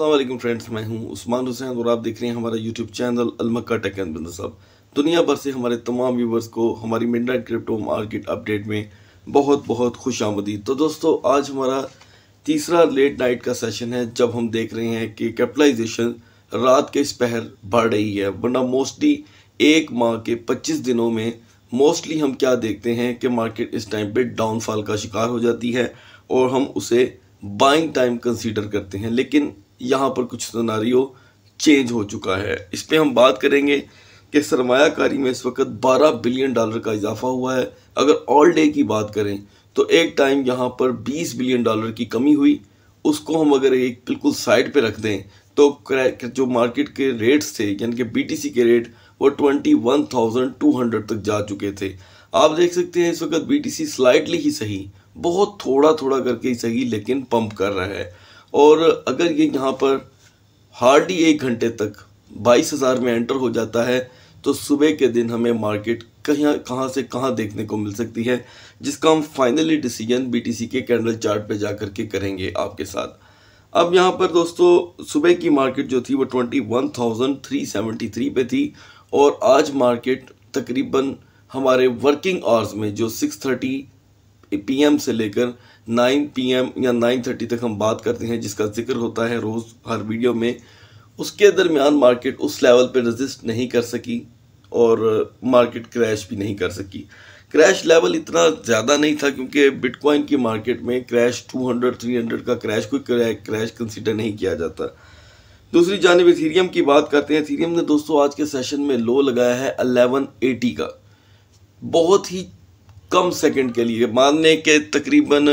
Aslam friends मैं हूं उस्मान हुसैन और आप देख रहे हैं हमारा यूट्यूब चैनल अलमक्का टेक एंड बिजनेस अब दुनिया भर से हमारे तमाम व्यूवर्स को हमारी मिडनाइट क्रिप्टो मार्केट अपडेट में बहुत बहुत खुश आमदी तो दोस्तों आज हमारा तीसरा लेट नाइट का सेशन है जब हम देख रहे हैं कि कैपिटलाइजेशन रात के इस पहर बढ़ रही है वरना मोस्टली एक माह के पच्चीस दिनों में मोस्टली हम क्या देखते हैं कि मार्केट इस टाइम पर डाउनफॉल का शिकार हो जाती है और हम उसे बाइंग टाइम कंसीडर करते हैं लेकिन यहाँ पर कुछ सनारियो चेंज हो चुका है इस पर हम बात करेंगे कि सरमाकारी में इस वक्त 12 बिलियन डॉलर का इजाफा हुआ है अगर ऑल डे की बात करें तो एक टाइम यहाँ पर 20 बिलियन डॉलर की कमी हुई उसको हम अगर एक बिल्कुल साइड पे रख दें तो जो मार्केट के रेट्स थे यानी कि बीटीसी के रेट वो 21,200 तक जा चुके थे आप देख सकते हैं इस वक्त बी स्लाइटली ही सही बहुत थोड़ा थोड़ा करके ही सही लेकिन पंप कर रहा है और अगर ये यहाँ पर हार्डली एक घंटे तक बाईस हज़ार में एंटर हो जाता है तो सुबह के दिन हमें मार्केट कहीं कहाँ से कहाँ देखने को मिल सकती है जिसका हम फाइनली डिसीजन बीटीसी के कैंडल चार्ट पे जा कर के करेंगे आपके साथ अब यहाँ पर दोस्तों सुबह की मार्केट जो थी वो twenty one thousand three seventy three पे थी और आज मार्केट तकरीबन हमारे वर्किंग आवर्स में जो सिक्स थर्टी पीएम से लेकर 9 पीएम या 9:30 तक हम बात करते हैं जिसका जिक्र होता है रोज़ हर वीडियो में उसके दरमियान मार्केट उस लेवल पर रजिस्ट नहीं कर सकी और मार्केट क्रैश भी नहीं कर सकी क्रैश लेवल इतना ज़्यादा नहीं था क्योंकि बिटकॉइन की मार्केट में क्रैश 200 300 का क्रैश कोई क्रैश कंसीडर नहीं किया जाता दूसरी जानब इथीरियम की बात करते हैं इथीरियम ने दोस्तों आज के सेशन में लो लगाया है 1180 का बहुत ही कम सेकंड के लिए मानने के तकरीबन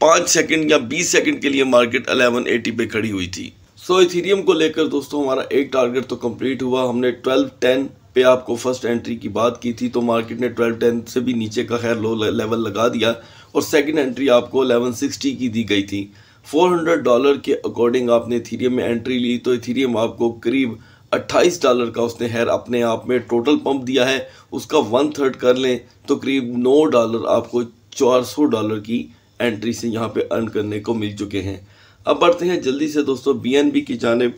पाँच सेकंड या बीस सेकंड के लिए मार्केट अलेवन एटी पे खड़ी हुई थी सो so, इथीरियम को लेकर दोस्तों हमारा एक टारगेट तो कंप्लीट हुआ हमने ट्वेल्व टेन पे आपको फर्स्ट एंट्री की बात की थी तो मार्केट ने ट्वेल्व टेन से भी नीचे का खैर लो लेवल लगा दिया और सेकेंड एंट्री आपको सिक्सटी की दी गई थी फोर डॉलर के अकॉर्डिंग आपने इथीरियम में एंट्री ली तो इथीरियम आपको करीब अट्ठाईस डॉलर का उसने हेयर अपने आप में टोटल पंप दिया है उसका वन थर्ड कर लें तो करीब नौ डॉलर आपको चार सौ डॉलर की एंट्री से यहाँ पे अर्न करने को मिल चुके हैं अब बढ़ते हैं जल्दी से दोस्तों बी की जानब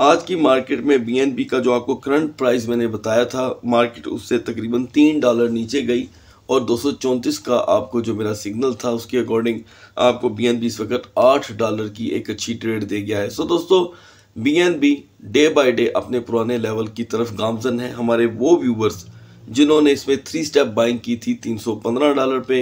आज की मार्केट में बी का जो आपको करंट प्राइस मैंने बताया था मार्केट उससे तकरीबन तीन डॉलर नीचे गई और दो का आपको जो मेरा सिग्नल था उसके अकॉर्डिंग आपको बी इस वक्त आठ डॉलर की एक अच्छी ट्रेड दे गया है सो दोस्तों B N B day by day अपने पुराने लेवल की तरफ गामजन है हमारे वो व्यूवर्स जिन्होंने इसमें थ्री स्टेप बाइंग की थी 315 डॉलर पे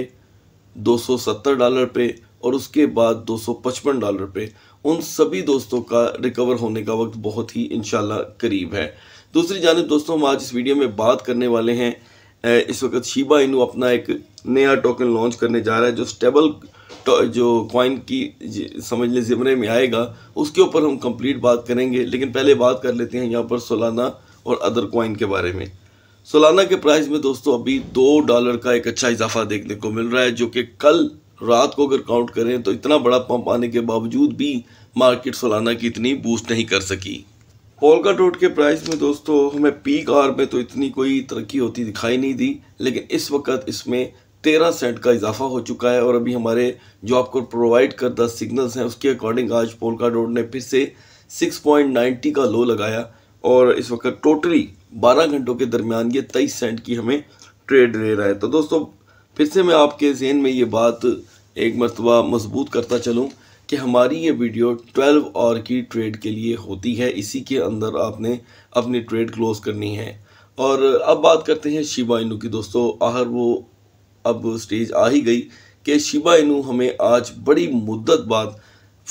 270 डॉलर पे और उसके बाद 255 डॉलर पे उन सभी दोस्तों का रिकवर होने का वक्त बहुत ही इनशाला करीब है दूसरी जानब दोस्तों हम आज इस वीडियो में बात करने वाले हैं इस वक्त शीबा इनू अपना एक नया टोकन लॉन्च करने जा रहा है जो स्टेबल तो जो कॉइन की समझ लें ज़िमरे में आएगा उसके ऊपर हम कंप्लीट बात करेंगे लेकिन पहले बात कर लेते हैं यहाँ पर सोलाना और अदर कॉइन के बारे में सोलाना के प्राइस में दोस्तों अभी दो डॉलर का एक अच्छा इजाफा देखने को मिल रहा है जो कि कल रात को अगर काउंट करें तो इतना बड़ा पंप आने के बावजूद भी मार्केट सोलाना की इतनी बूस्ट नहीं कर सकी पोलका टोट के प्राइस में दोस्तों हमें पीक आर में तो इतनी कोई तरक्की होती दिखाई नहीं दी लेकिन इस वक्त इसमें तेरह सेंट का इजाफा हो चुका है और अभी हमारे जो आपको प्रोवाइड करता सिग्नल्स हैं उसके अकॉर्डिंग आज पोलका डोड ने फिर से 6.90 का लो लगाया और इस वक्त टोटली 12 घंटों के दरमियान ये तेईस सेंट की हमें ट्रेड ले रहा है तो दोस्तों फिर से मैं आपके जहन में ये बात एक मरतबा मजबूत करता चलूँ कि हमारी ये वीडियो 12 आवर की ट्रेड के लिए होती है इसी के अंदर आपने अपनी ट्रेड क्लोज करनी है और अब बात करते हैं शिवा इनू की दोस्तों आहर वो अब वो स्टेज आ ही गई कि शिबा इनू हमें आज बड़ी मुद्दत बाद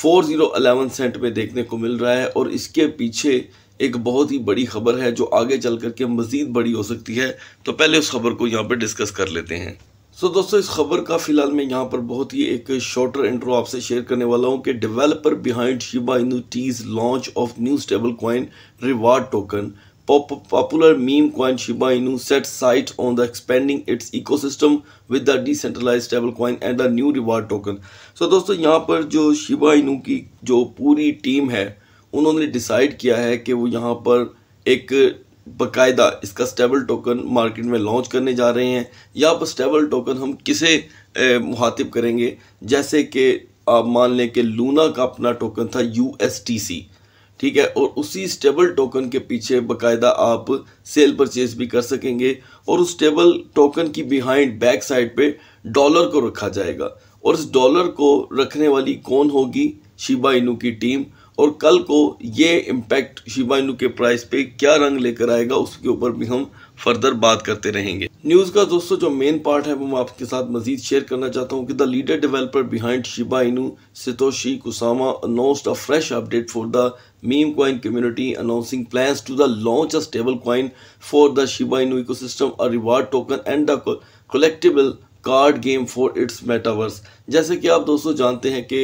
फोर ज़ीरो अलेवन सेंट में देखने को मिल रहा है और इसके पीछे एक बहुत ही बड़ी खबर है जो आगे चल कर के मज़ीद बड़ी हो सकती है तो पहले उस खबर को यहाँ पर डिस्कस कर लेते हैं सो so, दोस्तों इस खबर का फिलहाल मैं यहाँ पर बहुत ही एक शॉर्टर इंट्रो आपसे शेयर करने वाला हूँ कि developer behind Shiba Inu teases launch of new stable coin reward token popular meme coin Shiba Inu set sight on the expanding its ecosystem with the decentralized stablecoin and the new reward token. So दोस्तों यहाँ पर जो Shiba Inu की जो पूरी team है उन्होंने decide किया है कि वो यहाँ पर एक बकायदा इसका स्टेबल टोकन मार्केट में लॉन्च करने जा रहे हैं या पर स्टेबल टोकन हम किसे मुहातिब करेंगे जैसे कि आप मान लें कि लूना का अपना टोकन था यू ठीक है और उसी स्टेबल टोकन के पीछे बकायदा आप सेल परचेज भी कर सकेंगे और उस स्टेबल टोकन की बिहाइंड बैक साइड पे डॉलर को रखा जाएगा और इस डॉलर को रखने वाली कौन होगी शिबा इनू की टीम और कल को ये इम्पैक्ट शिबा इनू के प्राइस पे क्या रंग लेकर आएगा उसके ऊपर भी हम फर्दर बात करते रहेंगे न्यूज़ का दोस्तों जो मेन पार्ट है वो मैं आपके साथ मजीद शेयर करना चाहता हूँ कि the leader developer behind Shiba Inu Shytoshi Kusama announce a fresh update for the meme community plan to the launch the launch coin for the Shiba Inu ecosystem a reward token and the collectible card game for its metaverse जैसे कि आप दोस्तों जानते हैं कि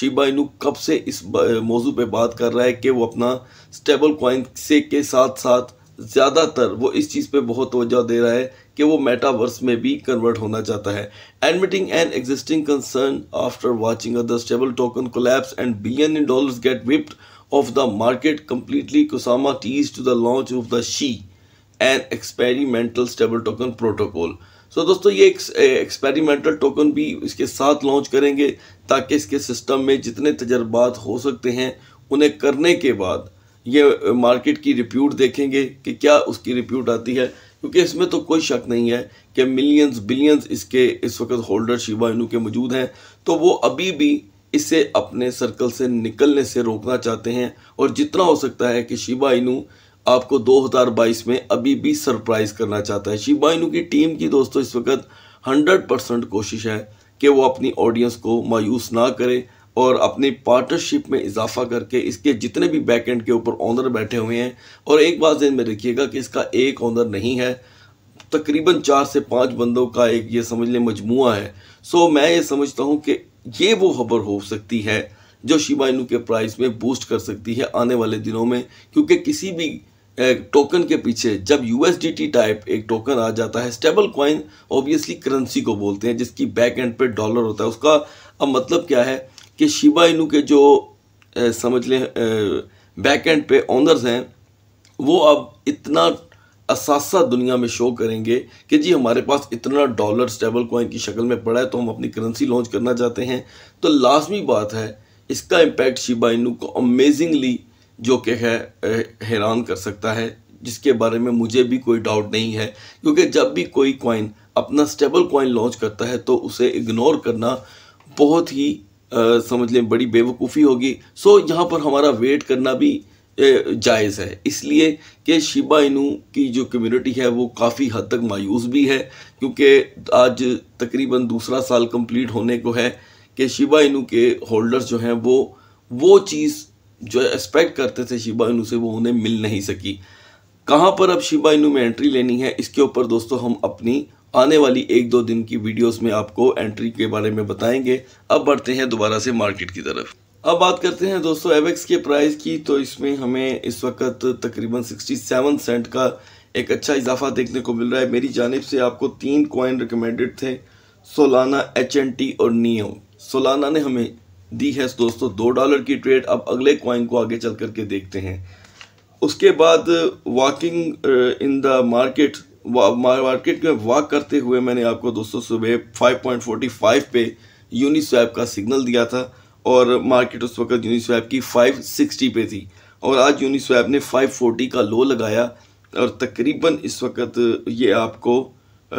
Shiba Inu कब से इस मौजू पर बात कर रहा है कि वो अपना स्टेबल क्वाइन से के साथ साथ ज़्यादातर वो इस चीज़ पे बहुत तोजह दे रहा है कि वो मेटावर्स में भी कन्वर्ट होना चाहता है admitting an existing concern after watching other stable token collapse and billion in dollar get wiped off the market completely Kusama teases to the launch of the SHI an experimental stable token protocol so दोस्तों ये experimental token भी इसके साथ launch करेंगे ताकि इसके system में जितने तजर्बात हो सकते हैं उन्हें करने के बाद ये मार्केट की रिप्यूट देखेंगे कि क्या उसकी रिप्यूट आती है क्योंकि इसमें तो कोई शक नहीं है कि मिलियंस बिलियंस इसके इस वक्त होल्डर शिवा इनू के मौजूद हैं तो वो अभी भी इसे अपने सर्कल से निकलने से रोकना चाहते हैं और जितना हो सकता है कि शिबा इनू आपको 2022 में अभी भी सरप्राइज़ करना चाहता है शिबा इनू की टीम की दोस्तों इस वक्त 100 परसेंट कोशिश है कि वो अपनी ऑडियंस को मायूस ना करे और अपनी पार्टनरशिप में इजाफा करके इसके जितने भी बैक एंड के ऊपर ऑनर बैठे हुए हैं और एक बात जहन में रखिएगा कि इसका एक ऑनर नहीं है तकरीबन चार से पाँच बंदों का एक ये समझ लें मजमू है सो मैं ये समझता हूँ कि ये वो खबर हो सकती है जो शिबाइनू के प्राइस में बूस्ट कर सकती है आने वाले दिनों में क्योंकि किसी भी टोकन के पीछे जब यू टाइप एक टोकन आ जाता है स्टेबल कॉइन ऑब्वियसली करेंसी को बोलते हैं जिसकी बैक एंड पे डॉलर होता है उसका अब मतलब क्या है कि शिबा इनू के जो आ, समझ लें बैक एंड पे ऑनर्स हैं वो अब इतना असासा दुनिया में शो करेंगे कि जी हमारे पास इतना डॉलर स्टेबल कॉइन की शक्ल में पड़ा है तो हम अपनी करेंसी लॉन्च करना चाहते हैं तो लाजमी बात है इसका इम्पैक्ट शिबा इनू को अमेजिंगली जो कि है हैरान कर सकता है जिसके बारे में मुझे भी कोई डाउट नहीं है क्योंकि जब भी कोई कॉइन अपना स्टेबल कॉइन लॉन्च करता है तो उसे इग्नोर करना बहुत ही समझ लें बड़ी बेवकूफ़ी होगी सो यहाँ पर हमारा वेट करना भी जायज़ है इसलिए कि शिबा इनू की जो कम्युनिटी है वो काफ़ी हद तक मायूस भी है क्योंकि आज तकरीबन दूसरा साल कंप्लीट होने को है कि शिबा इनू के होल्डर्स जो हैं वो वो चीज़ जो एक्सपेक्ट करते थे शिबा इनू से वो उन्हें मिल नहीं सकी कहाँ पर अब शिबा इनू में एंट्री लेनी है इसके ऊपर दोस्तों हम अपनी आने वाली एक दो दिन की वीडियोस में आपको एंट्री के बारे में बताएंगे अब बढ़ते हैं दोबारा से मार्केट की तरफ अब बात करते हैं दोस्तों एवेक्स के प्राइस की तो इसमें हमें इस वक्त तकरीबन 67 सेंट का एक अच्छा इजाफा देखने को मिल रहा है मेरी जानब से आपको तीन कॉइन रिकमेंडेड थे सोलाना एच टी और नियो सोलाना ने हमें दी है दोस्तों दो डॉलर की ट्रेड अब अगले कॉइन को आगे चल करके देखते हैं उसके बाद walking in the market market में वॉक करते हुए मैंने आपको दोस्तों सुबह 5.45 पे यूनिस्वैप का सिग्नल दिया था और मार्केट उस वक्त यूनिस्वैप की 560 पे थी और आज यूनिस्वैप ने 540 का लो लगाया और तकरीबन इस वक्त ये आपको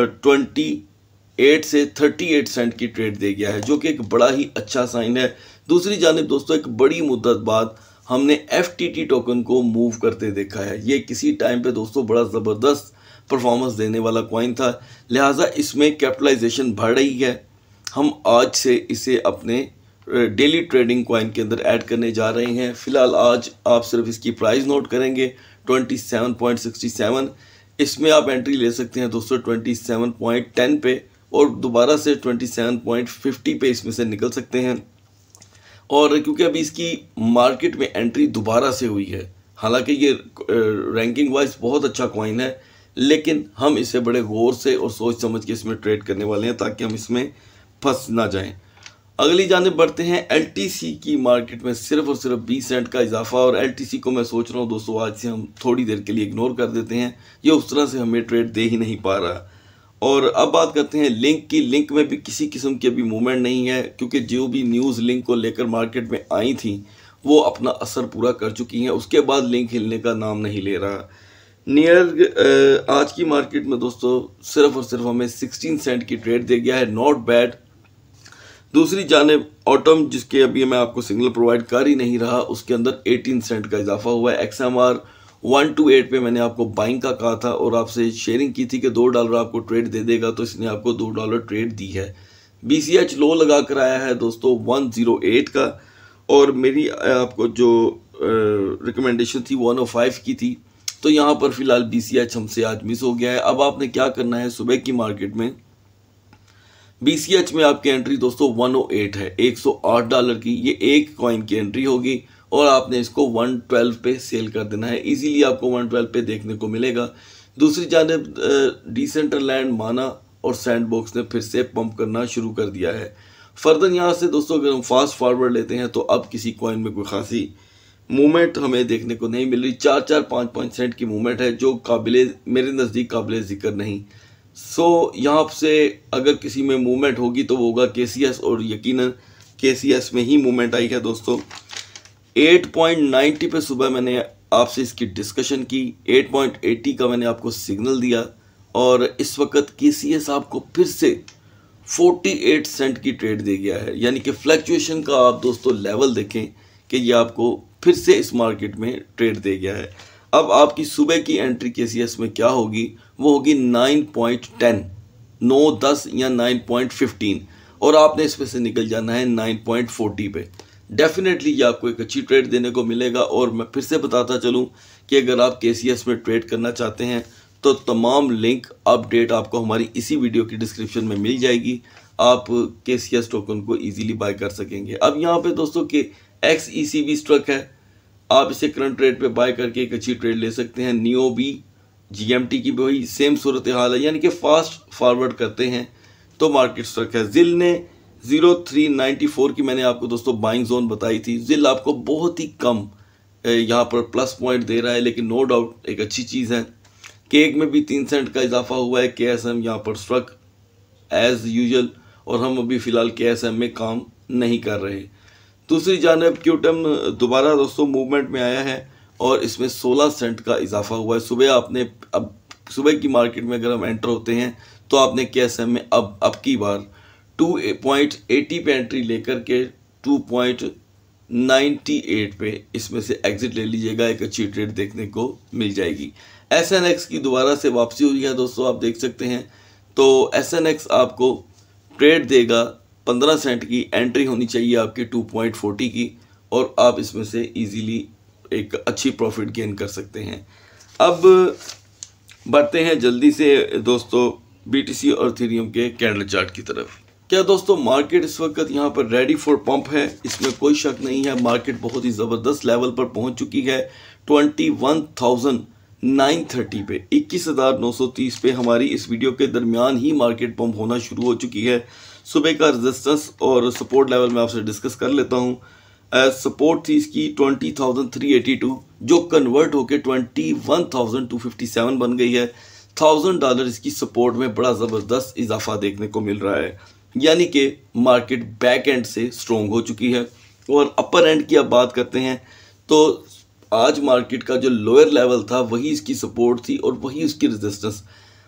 28 से 38 सेंट की ट्रेड दे गया है जो कि एक बड़ा ही अच्छा साइन है दूसरी जानब दोस्तों एक बड़ी मुद्दत बाद हमने एफ टोकन को मूव करते देखा है ये किसी टाइम पर दोस्तों बड़ा ज़बरदस्त परफॉर्मेंस देने वाला कॉइन था लिहाजा इसमें कैपिटलाइजेशन बढ़ रही है हम आज से इसे अपने डेली ट्रेडिंग कॉइन के अंदर ऐड करने जा रहे हैं फ़िलहाल आज आप सिर्फ इसकी प्राइस नोट करेंगे 27.67 इसमें आप एंट्री ले सकते हैं दोस्तों 27.10 पे और दोबारा से 27.50 पे इसमें से निकल सकते हैं और क्योंकि अभी इसकी मार्केट में एंट्री दोबारा से हुई है हालांकि ये रैंकिंग वाइज बहुत अच्छा कॉइन है लेकिन हम इसे बड़े गौर से और सोच समझ के इसमें ट्रेड करने वाले हैं ताकि हम इसमें फंस ना जाएं अगली जानब बढ़ते हैं एल की मार्केट में सिर्फ और सिर्फ बीस सेंट का इजाफा और एल को मैं सोच रहा हूँ दोस्तों आज से हम थोड़ी देर के लिए इग्नोर कर देते हैं ये उस तरह से हमें ट्रेड दे ही नहीं पा रहा और अब बात करते हैं लिंक की लिंक में भी किसी किस्म की अभी मूवमेंट नहीं है क्योंकि जो भी न्यूज़ लिंक को लेकर मार्केट में आई थी वो अपना असर पूरा कर चुकी हैं उसके बाद लिंक हिलने का नाम नहीं ले रहा नियर uh, आज की मार्केट में दोस्तों सिर्फ और सिर्फ हमें 16 सेंट की ट्रेड दे गया है नॉट बैड दूसरी जानब ऑटम जिसके अभी मैं आपको सिग्नल प्रोवाइड कर ही नहीं रहा उसके अंदर 18 सेंट का इजाफा हुआ है X M R one two eight पे मैंने आपको बाइंग का कहा था और आपसे शेयरिंग की थी कि दो डॉलर आपको ट्रेड दे देगा तो इसने आपको दो डॉलर ट्रेड दी है बी सी एच लो लगा कर आया है दोस्तों वन ज़ीरो एट का और मेरी आपको जो रिकमेंडेशन uh, थी वन ओ फाइव की थी तो यहाँ पर फिलहाल बी सी एच हमसे आज मिस हो गया है अब आपने क्या करना है सुबह की मार्केट में बी सी एच में आपकी एंट्री दोस्तों 108 है 108 डॉलर की ये एक कॉइन की एंट्री होगी और आपने इसको 112 पे सेल कर देना है इजीली आपको 112 पे देखने को मिलेगा दूसरी जानब लैंड माना और बॉक्स ने फिर से पंप करना शुरू कर दिया है फर्दर यहाँ से दोस्तों अगर हम फास्ट फॉरवर्ड लेते हैं तो अब किसी कॉइन में कोई खासी मूवमेंट हमें देखने को नहीं मिल रही चार चार पाँच पाँच सेंट की मूवमेंट है जो काबिल मेरे नज़दीक काबिल ज़िक्र नहीं सो so, यहाँ से अगर किसी में मूवमेंट होगी तो वो होगा के सी एस और यकीन के सी एस में ही मूवमेंट आई है दोस्तों एट पॉइंट नाइन्टी पे सुबह मैंने आपसे इसकी डिस्कशन की एट पॉइंट एट्टी का मैंने आपको सिग्नल दिया और इस वक्त के सी एस आपको फिर से फोर्टी एट सेंट की ट्रेड दे गया है यानी कि फ्लैक्चुएशन का आप दोस्तों लेवल देखें कि ये आपको फिर से इस मार्केट में ट्रेड दे गया है अब आपकी सुबह की एंट्री के सी एस में क्या होगी वो होगी नाइन पॉइंट टेन नौ दस या नाइन पॉइंट फिफ्टीन और आपने इसमें से निकल जाना है नाइन पॉइंट फोर्टी पे डेफिनेटली ये आपको एक अच्छी ट्रेड देने को मिलेगा और मैं फिर से बताता चलूँ कि अगर आप के में ट्रेड करना चाहते हैं तो तमाम लिंक अपडेट आपको हमारी इसी वीडियो की डिस्क्रिप्शन में मिल जाएगी आप के सी एस टोकन को ईजिली बाय कर सकेंगे अब यहाँ पे दोस्तों के X E C B struck है आप इसे करंट रेट पे बाय करके एक अच्छी ट्रेड ले सकते हैं नियो एम टी की भी वही सेम सूरत हाल है यानी कि फास्ट फॉरवर्ड करते हैं तो मार्केट स्ट्रक है जिल ने ज़ीरो थ्री नाइन्टी फोर की मैंने आपको दोस्तों बाइंग जोन बताई थी जिल आपको बहुत ही कम यहाँ पर प्लस पॉइंट दे रहा है लेकिन नो डाउट एक अच्छी चीज़ है केक में भी तीन सेंट का इजाफा हुआ है के एस एम यहाँ पर स्ट्रक एज़ यूजल और हम अभी फ़िलहाल के एस एम में काम नहीं कर रहे दूसरी जानब क्यूटम दोबारा दोस्तों मूवमेंट में आया है और इसमें 16 सेंट का इजाफा हुआ है सुबह आपने अब सुबह की मार्केट में अगर हम एंटर होते हैं तो आपने के एस एम में अब अब की बार टू पॉइंट एटी पे एंट्री लेकर के टू पॉइंट नाइन्टी एट पे इसमें से एग्ज़िट ले लीजिएगा एक अच्छी ट्रेड देखने को मिल जाएगी एस एन एक्स की दोबारा से वापसी हुई है दोस्तों आप देख सकते हैं तो एस एन एक्स आपको ट्रेड देगा पंद्रह सेंट की एंट्री होनी चाहिए आपकी टू पॉइंट फोर्टी की और आप इसमें से इजीली एक अच्छी प्रॉफिट गेन कर सकते हैं अब बढ़ते हैं जल्दी से दोस्तों बीटीसी और थीरियम के कैंडल चार्ट की तरफ क्या दोस्तों मार्केट इस वक्त यहाँ पर रेडी फॉर पंप है इसमें कोई शक नहीं है मार्केट बहुत ही ज़बरदस्त लेवल पर पहुँच चुकी है twenty one thousand nine thirty पे इक्कीस हज़ार नौ सौ तीस पे हमारी इस वीडियो के दरमियान ही मार्केट पंप होना शुरू हो चुकी है सुबह का रेजिस्टेंस और सपोर्ट लेवल मैं आपसे डिस्कस कर लेता हूँ सपोर्ट थी इसकी twenty thousand three eighty two जो कन्वर्ट होकर twenty one thousand two fifty seven बन गई है थाउजेंड डॉलर इसकी सपोर्ट में बड़ा ज़बरदस्त इजाफा देखने को मिल रहा है यानी कि मार्केट बैक एंड से स्ट्रोंग हो चुकी है और अपर एंड की आप बात करते हैं तो आज मार्केट का जो लोअर लेवल था वही इसकी सपोर्ट थी और वही उसकी रेजिस्टेंस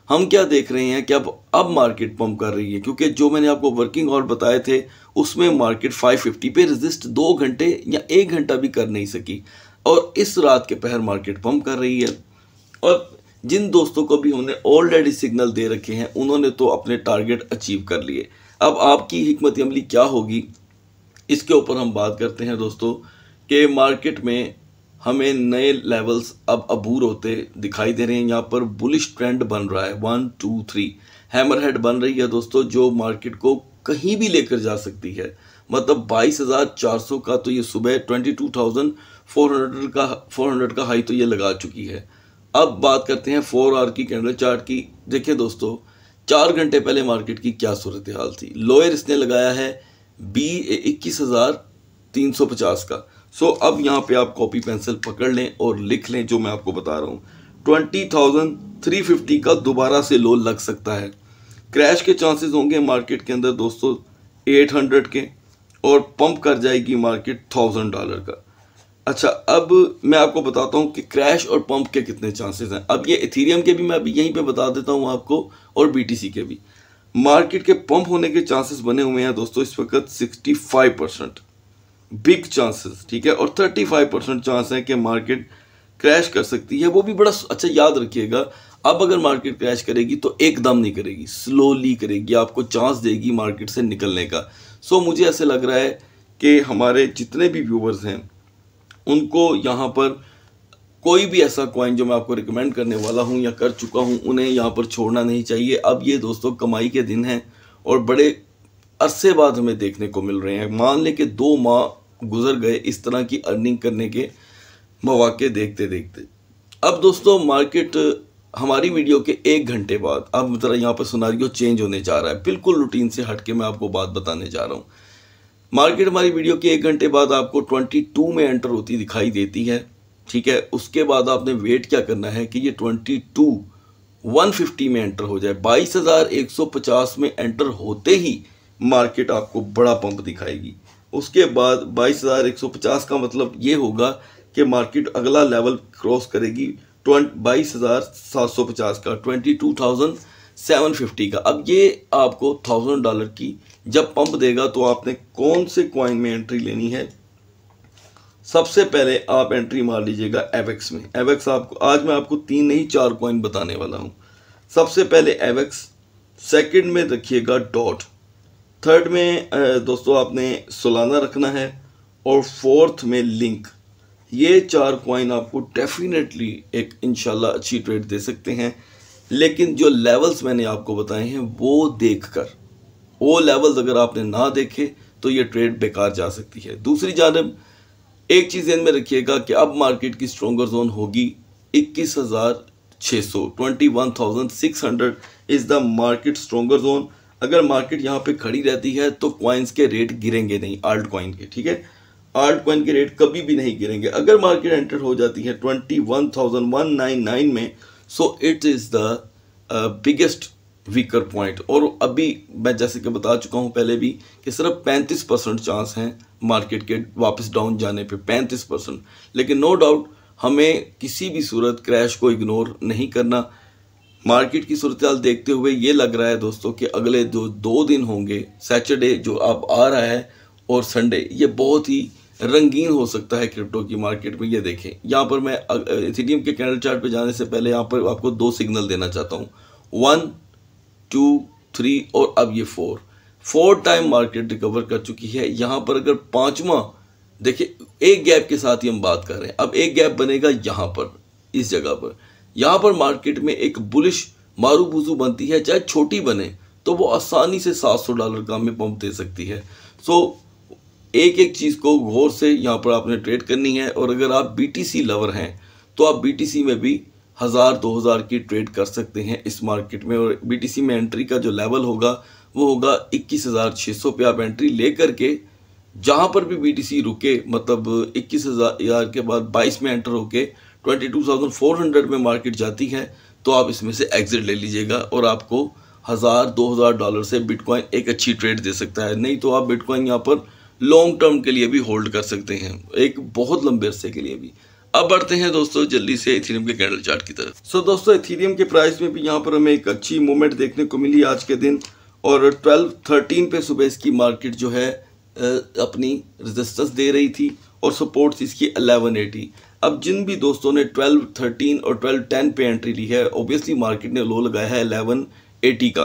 हम क्या देख रहे हैं कि अब अब मार्केट पंप कर रही है क्योंकि जो मैंने आपको वर्किंग और बताए थे उसमें मार्केट 550 पे रजिस्ट दो घंटे या एक घंटा भी कर नहीं सकी और इस रात के पहर मार्केट पंप कर रही है और जिन दोस्तों को भी हमने ऑलरेडी सिग्नल दे रखे हैं उन्होंने तो अपने टारगेट अचीव कर लिए अब आपकी हमत अमली क्या होगी इसके ऊपर हम बात करते हैं दोस्तों कि मार्केट में हमें नए लेवल्स अब अबूर होते दिखाई दे रहे हैं यहाँ पर बुलिश ट्रेंड बन रहा है one two three hammer head बन रही है दोस्तों जो मार्केट को कहीं भी लेकर जा सकती है मतलब 22,400 का तो ये सुबह 22,400 का 400 का हाई तो ये लगा चुकी है अब बात करते हैं फोर आर की कैंडल चार्ट की देखिए दोस्तों चार घंटे पहले मार्केट की क्या सूरत हाल थी लोअर इसने लगाया है बी इक्कीस हज़ार तीन सौ पचास का सो अब यहाँ पे आप कॉपी पेंसिल पकड़ लें और लिख लें जो मैं आपको बता रहा हूँ ट्वेंटी थाउजेंड थ्री फिफ्टी का दोबारा से लो लग सकता है क्रैश के चांसेस होंगे मार्केट के अंदर दोस्तों एट हंड्रेड के और पंप कर जाएगी मार्केट थाउजेंड डॉलर का अच्छा अब मैं आपको बताता हूँ कि क्रैश और पंप के कितने चांसेस हैं अब ये इथीरियम के भी मैं अभी यहीं पे बता देता हूँ आपको और बी के भी मार्केट के पंप होने के चांसेस बने हुए हैं दोस्तों इस वक्त फाइव परसेंट बिग चांसेस ठीक है और 35 परसेंट चांस है कि मार्केट क्रैश कर सकती है वो भी बड़ा अच्छा याद रखिएगा अब अगर मार्केट क्रैश करेगी तो एकदम नहीं करेगी स्लोली करेगी आपको चांस देगी मार्केट से निकलने का सो मुझे ऐसे लग रहा है कि हमारे जितने भी व्यूवर्स हैं उनको यहाँ पर कोई भी ऐसा कॉइन जो मैं आपको रिकमेंड करने वाला हूँ या कर चुका हूँ उन्हें यहाँ पर छोड़ना नहीं चाहिए अब ये दोस्तों कमाई के दिन हैं और बड़े अरसे बाद हमें देखने को मिल रहे हैं मान लें कि दो माह गुजर गए इस तरह की अर्निंग करने के मौाक़े देखते देखते अब दोस्तों मार्केट हमारी वीडियो के एक घंटे बाद अब ज़रा यहाँ पर सुनारियों चेंज होने जा रहा है बिल्कुल रूटीन से हट के मैं आपको बात बताने जा रहा हूँ मार्केट हमारी वीडियो के एक घंटे बाद आपको 22 में एंटर होती दिखाई देती है ठीक है उसके बाद आपने वेट क्या करना है कि ये 22 150 में एंटर हो जाए 22,150 में एंटर होते ही मार्केट आपको बड़ा पंप दिखाएगी उसके बाद 22,150 का मतलब ये होगा कि मार्केट अगला लेवल क्रॉस करेगी बाईस हज़ार सात सौ पचास का twenty two thousand seven fifty का अब ये आपको थाउजेंड डॉलर की जब पंप देगा तो आपने कौन से कॉइन में एंट्री लेनी है सबसे पहले आप एंट्री मार लीजिएगा एवेक्स में एवेक्स आपको आज मैं आपको तीन नहीं चार कॉइन बताने वाला हूँ सबसे पहले एवेक्स सेकंड में रखिएगा डॉट थर्ड में दोस्तों आपने सोलाना रखना है और फोर्थ में लिंक ये चार कॉइन आपको डेफिनेटली एक इनशाला अच्छी ट्रेड दे सकते हैं लेकिन जो लेवल्स मैंने आपको बताए हैं वो देख कर वो लेवल्स अगर आपने ना देखे तो ये ट्रेड बेकार जा सकती है दूसरी जानब एक चीज़ ध्यान में रखिएगा कि अब मार्केट की स्ट्रॉगर जोन होगी इक्कीस हज़ार छः सौ twenty one thousand six hundred is the market stronger zone अगर मार्केट यहाँ पे खड़ी रहती है तो कॉइन्स के रेट गिरेंगे नहीं आल्ट क्वाइन के ठीक है आल्ट क्वाइन के रेट कभी भी नहीं गिरेंगे अगर मार्केट एंटर हो जाती है twenty one thousand one nine nine में so it is the biggest weaker point और अभी मैं जैसे कि बता चुका हूँ पहले भी कि सिर्फ पैंतीस परसेंट चांस हैं मार्केट के वापस डाउन जाने पे पैंतीस परसेंट लेकिन नो no डाउट हमें किसी भी सूरत क्रैश को इग्नोर नहीं करना मार्केट की सूरत देखते हुए ये लग रहा है दोस्तों कि अगले जो दो दिन होंगे सैटरडे जो अब आ रहा है और संडे ये बहुत ही रंगीन हो सकता है क्रिप्टो की मार्केट में ये देखें यहाँ पर मैं इथीडियम के कैंडल चार्ट पे जाने से पहले यहाँ पर आपको दो सिग्नल देना चाहता हूँ वन टू थ्री और अब ये four four time market recover कर चुकी है यहाँ पर अगर पाँचवा देखिए एक गैप के साथ ही हम बात कर रहे हैं अब एक गैप बनेगा यहाँ पर इस जगह पर यहाँ पर मार्केट में एक बुलिश मारूबुजू बनती है चाहे छोटी बने तो वो आसानी से 700 डॉलर का में पंप दे सकती है सो एक एक चीज़ को गौर से यहाँ पर आपने ट्रेड करनी है और अगर आप बीटीसी लवर हैं तो आप बीटीसी में भी हज़ार दो हज़ार की ट्रेड कर सकते हैं इस मार्केट में और बीटीसी में एंट्री का जो लेवल होगा वो होगा इक्कीस हज़ार छः सौ पे आप एंट्री ले करके जहाँ पर भी बीटीसी रुके मतलब इक्कीस हज़ार के बाद बाईस में एंटर होके 22,400 में मार्केट जाती है तो आप इसमें से एग्ज़िट ले लीजिएगा और आपको हज़ार दो हज़ार डॉलर से बिटकॉइन एक अच्छी ट्रेड दे सकता है नहीं तो आप बिटकॉइन यहाँ पर लॉन्ग टर्म के लिए भी होल्ड कर सकते हैं एक बहुत लंबे अरसे के लिए भी अब बढ़ते हैं दोस्तों जल्दी से इथेरियम के कैंडल चार्ट की तरफ सो so, दोस्तों इथेरियम के प्राइस में भी यहाँ पर हमें एक अच्छी मूवमेंट देखने को मिली आज के दिन और ट्वेल्व थर्टीन पे सुबह इसकी मार्केट जो है अपनी रेजिस्टेंस दे रही थी और सपोर्ट्स इसकी 1180 अब जिन भी दोस्तों ने 12 13 और 12 10 पे एंट्री ली है ओबियसली मार्केट ने लो लगाया है 1180 का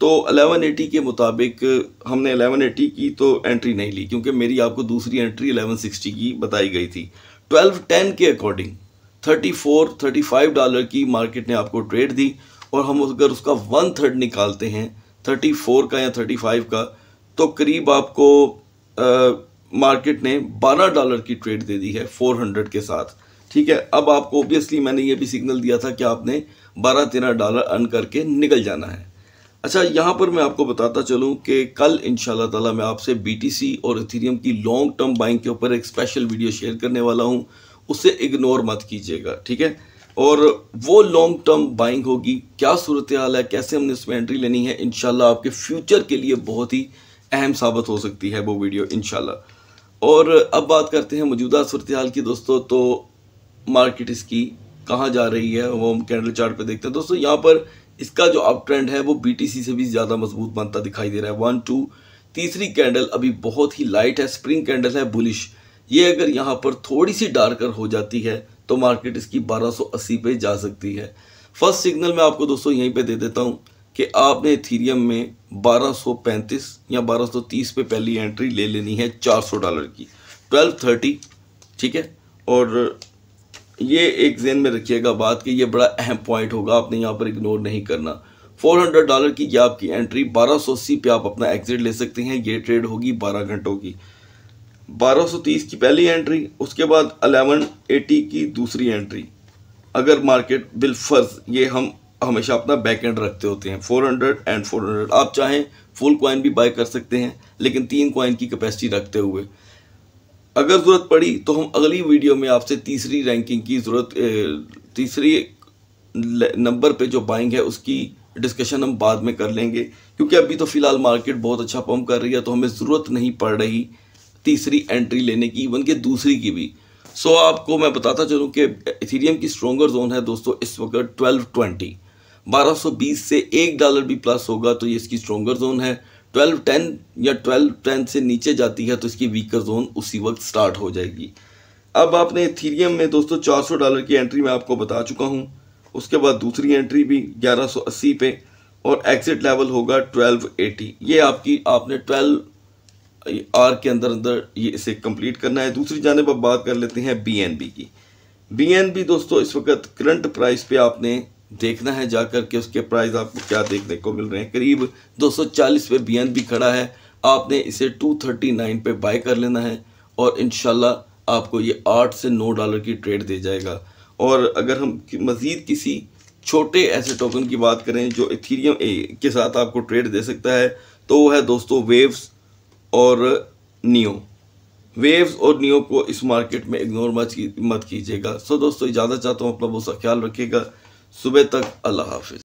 तो 1180 के मुताबिक हमने 1180 की तो एंट्री नहीं ली क्योंकि मेरी आपको दूसरी एंट्री 1160 की बताई गई थी 1210 के अकॉर्डिंग 34 35 डॉलर की मार्केट ने आपको ट्रेड दी और हम अगर उसका वन थर्ड निकालते हैं 34 का या 35 का तो करीब आपको मार्केट ने 12 डॉलर की ट्रेड दे दी है 400 के साथ ठीक है अब आपको ऑब्वियसली मैंने ये भी सिग्नल दिया था कि आपने 12 तेरह डॉलर अर्न करके निकल जाना है अच्छा यहाँ पर मैं आपको बताता चलूँ कि कल इन ताला मैं आपसे बी और इथीरियम की लॉन्ग टर्म बाइंग के ऊपर एक स्पेशल वीडियो शेयर करने वाला हूँ उसे इग्नोर मत कीजिएगा ठीक है और वो लॉन्ग टर्म बाइंग होगी क्या सूरत हाल है कैसे हमने इसमें एंट्री लेनी है इन आपके फ्यूचर के लिए बहुत ही अहम साबित हो सकती है वो वीडियो इनशाला और अब बात करते हैं मौजूदा सूरत हाल की दोस्तों तो मार्केट इसकी कहाँ जा रही है वो हम कैंडल चार्ट पे देखते हैं दोस्तों यहाँ पर इसका जो अप ट्रेंड है वो बीटीसी से भी ज़्यादा मजबूत बनता दिखाई दे रहा है वन टू तीसरी कैंडल अभी बहुत ही लाइट है स्प्रिंग कैंडल है बुलिश ये अगर यहाँ पर थोड़ी सी डार्कर हो जाती है तो मार्केट इसकी 1280 पे जा सकती है फर्स्ट सिग्नल मैं आपको दोस्तों यहीं पे दे देता हूँ कि आपने इथीरियम में 1235 या 1230 पे पहली एंट्री ले लेनी है 400 डॉलर की 1230 ठीक है और ये एक जेन में रखिएगा बात कि ये बड़ा अहम पॉइंट होगा आपने यहाँ पर इग्नोर नहीं करना 400 डॉलर की या आपकी एंट्री 1280 पे आप अपना एग्जिट ले सकते हैं ये ट्रेड होगी 12 घंटों की 1230 की पहली एंट्री उसके बाद 1180 की दूसरी एंट्री अगर मार्केट बिलफर्ज ये हम हमेशा अपना बैक एंड रखते होते हैं 400 एंड 400 आप चाहें फुल कॉइन भी बाय कर सकते हैं लेकिन तीन कॉइन की कैपेसिटी रखते हुए अगर ज़रूरत पड़ी तो हम अगली वीडियो में आपसे तीसरी रैंकिंग की ज़रूरत तीसरी नंबर पे जो बाइंग है उसकी डिस्कशन हम बाद में कर लेंगे क्योंकि अभी तो फ़िलहाल मार्केट बहुत अच्छा पम्प कर रही है तो हमें ज़रूरत नहीं पड़ रही तीसरी एंट्री लेने की इवन के दूसरी की भी सो so, आपको मैं बताता चलूँ कि इथीरियम की स्ट्रॉगर जोन है दोस्तों इस वक्त ट्वेल्व ट्वेंटी 1220 से एक डॉलर भी प्लस होगा तो ये इसकी स्ट्रॉगर जोन है 1210 या 1210 से नीचे जाती है तो इसकी वीकर जोन उसी वक्त स्टार्ट हो जाएगी अब आपने थीरियम में दोस्तों 400 डॉलर की एंट्री मैं आपको बता चुका हूँ उसके बाद दूसरी एंट्री भी 1180 पे और एग्जिट लेवल होगा 1280 ये आपकी आपने 12 आर के अंदर अंदर ये इसे कंप्लीट करना है दूसरी जानब आप बात कर लेते हैं बीएनबी की बीएनबी दोस्तों इस वक्त करंट प्राइस पे आपने देखना है जा के उसके प्राइस आपको क्या देखने को मिल रहे हैं करीब 240 पे बी खड़ा है आपने इसे 239 पे बाय कर लेना है और इन आपको ये आठ से नौ डॉलर की ट्रेड दे जाएगा और अगर हम मज़ीद किसी छोटे ऐसे टोकन की बात करें जो इथीरियम के साथ आपको ट्रेड दे सकता है तो वो है दोस्तों वेव्स और नियो वेव्स और नियो को इस मार्केट में इग्नोर मत की मत कीजिएगा सो दोस्तों ज़्यादा चाहता हूँ अपना बहुत सा ख्याल रखिएगा सुबह तक अल्लाह हाफिज